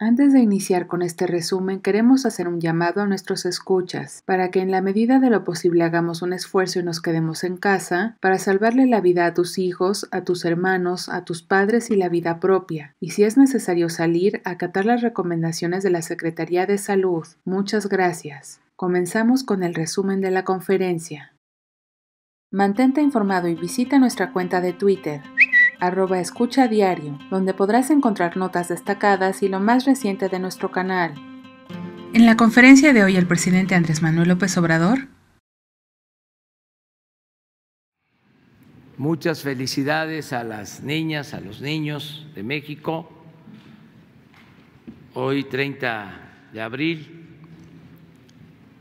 Antes de iniciar con este resumen, queremos hacer un llamado a nuestros escuchas para que en la medida de lo posible hagamos un esfuerzo y nos quedemos en casa para salvarle la vida a tus hijos, a tus hermanos, a tus padres y la vida propia. Y si es necesario salir, acatar las recomendaciones de la Secretaría de Salud. Muchas gracias. Comenzamos con el resumen de la conferencia. Mantente informado y visita nuestra cuenta de Twitter, arroba escucha diario, donde podrás encontrar notas destacadas y lo más reciente de nuestro canal. En la conferencia de hoy el presidente Andrés Manuel López Obrador. Muchas felicidades a las niñas, a los niños de México. Hoy 30 de abril,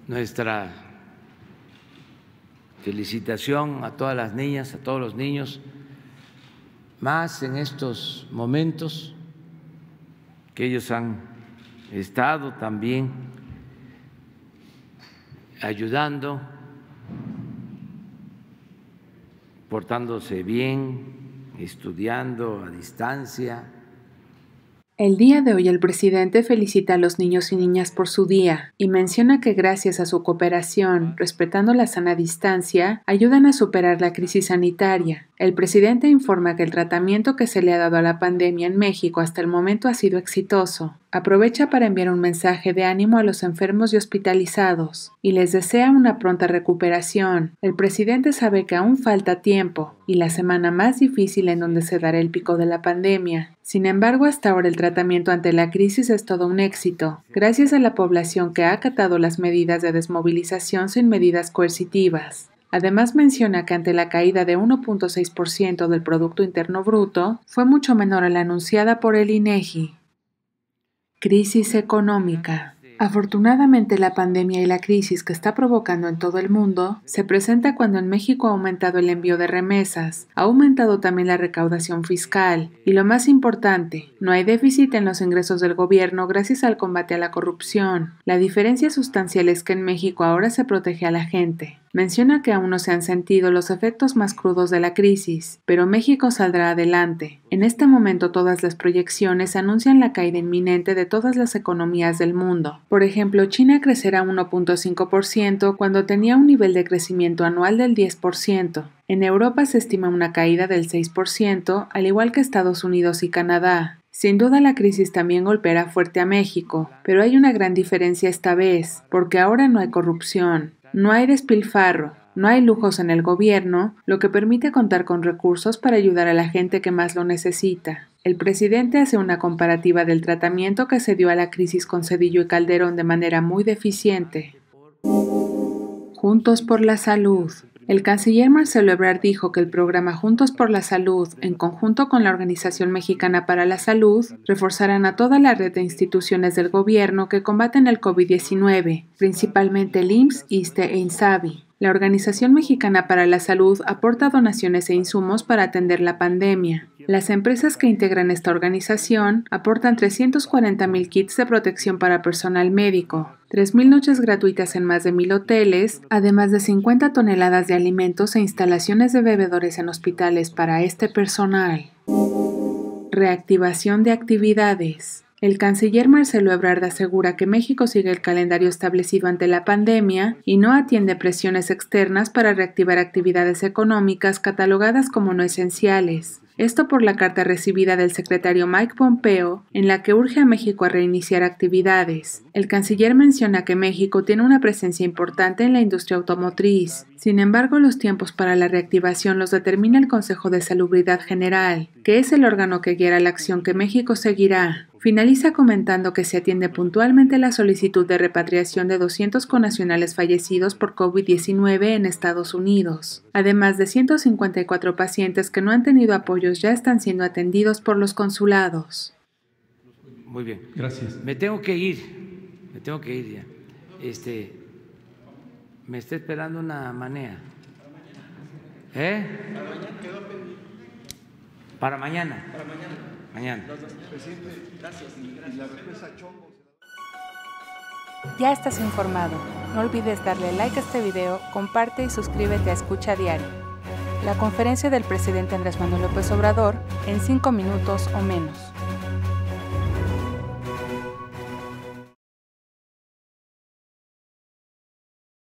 nuestra felicitación a todas las niñas, a todos los niños más en estos momentos que ellos han estado también ayudando, portándose bien, estudiando a distancia. El día de hoy el presidente felicita a los niños y niñas por su día y menciona que gracias a su cooperación, respetando la sana distancia, ayudan a superar la crisis sanitaria, el presidente informa que el tratamiento que se le ha dado a la pandemia en México hasta el momento ha sido exitoso. Aprovecha para enviar un mensaje de ánimo a los enfermos y hospitalizados y les desea una pronta recuperación. El presidente sabe que aún falta tiempo y la semana más difícil en donde se dará el pico de la pandemia. Sin embargo, hasta ahora el tratamiento ante la crisis es todo un éxito, gracias a la población que ha acatado las medidas de desmovilización sin medidas coercitivas. Además menciona que ante la caída de 1.6% del producto interno bruto fue mucho menor a la anunciada por el INEGI. E crisis económica. Afortunadamente, la pandemia y la crisis que está provocando en todo el mundo se presenta cuando en México ha aumentado el envío de remesas, ha aumentado también la recaudación fiscal y lo más importante, no hay déficit en los ingresos del gobierno gracias al combate a la corrupción. La diferencia sustancial es que en México ahora se protege a la gente. Menciona que aún no se han sentido los efectos más crudos de la crisis, pero México saldrá adelante. En este momento todas las proyecciones anuncian la caída inminente de todas las economías del mundo. Por ejemplo, China crecerá 1.5% cuando tenía un nivel de crecimiento anual del 10%. En Europa se estima una caída del 6%, al igual que Estados Unidos y Canadá. Sin duda la crisis también golpeará fuerte a México, pero hay una gran diferencia esta vez, porque ahora no hay corrupción. No hay despilfarro, no hay lujos en el gobierno, lo que permite contar con recursos para ayudar a la gente que más lo necesita. El presidente hace una comparativa del tratamiento que se dio a la crisis con Cedillo y Calderón de manera muy deficiente. Juntos por la salud. El canciller Marcelo Ebrard dijo que el programa Juntos por la Salud, en conjunto con la Organización Mexicana para la Salud, reforzarán a toda la red de instituciones del gobierno que combaten el COVID-19, principalmente el IMSS, ISTE e INSABI. E la Organización Mexicana para la Salud aporta donaciones e insumos para atender la pandemia. Las empresas que integran esta organización aportan 340.000 kits de protección para personal médico, 3.000 noches gratuitas en más de 1.000 hoteles, además de 50 toneladas de alimentos e instalaciones de bebedores en hospitales para este personal. Reactivación de actividades. El canciller Marcelo Ebrard asegura que México sigue el calendario establecido ante la pandemia y no atiende presiones externas para reactivar actividades económicas catalogadas como no esenciales. Esto por la carta recibida del secretario Mike Pompeo, en la que urge a México a reiniciar actividades. El canciller menciona que México tiene una presencia importante en la industria automotriz. Sin embargo, los tiempos para la reactivación los determina el Consejo de Salubridad General, que es el órgano que guiará la acción que México seguirá. Finaliza comentando que se atiende puntualmente la solicitud de repatriación de 200 conacionales fallecidos por COVID-19 en Estados Unidos, además de 154 pacientes que no han tenido apoyo ya están siendo atendidos por los consulados. Muy bien. Gracias. Me tengo que ir, me tengo que ir ya. Este, me está esperando una manea. ¿Eh? Para mañana Para mañana. Para mañana. Mañana. Presidente, gracias. Ya estás informado. No olvides darle like a este video, comparte y suscríbete a Escucha Diario la conferencia del presidente Andrés Manuel López Obrador en cinco minutos o menos.